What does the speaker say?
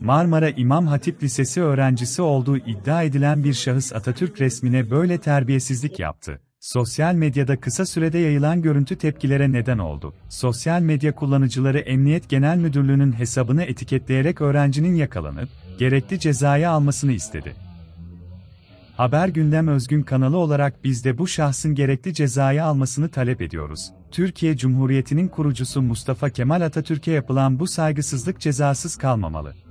Marmara İmam Hatip Lisesi öğrencisi olduğu iddia edilen bir şahıs Atatürk resmine böyle terbiyesizlik yaptı. Sosyal medyada kısa sürede yayılan görüntü tepkilere neden oldu. Sosyal medya kullanıcıları Emniyet Genel Müdürlüğü'nün hesabını etiketleyerek öğrencinin yakalanıp, gerekli cezayı almasını istedi. Haber Gündem Özgün kanalı olarak biz de bu şahsın gerekli cezayı almasını talep ediyoruz. Türkiye Cumhuriyeti'nin kurucusu Mustafa Kemal Atatürk'e yapılan bu saygısızlık cezasız kalmamalı.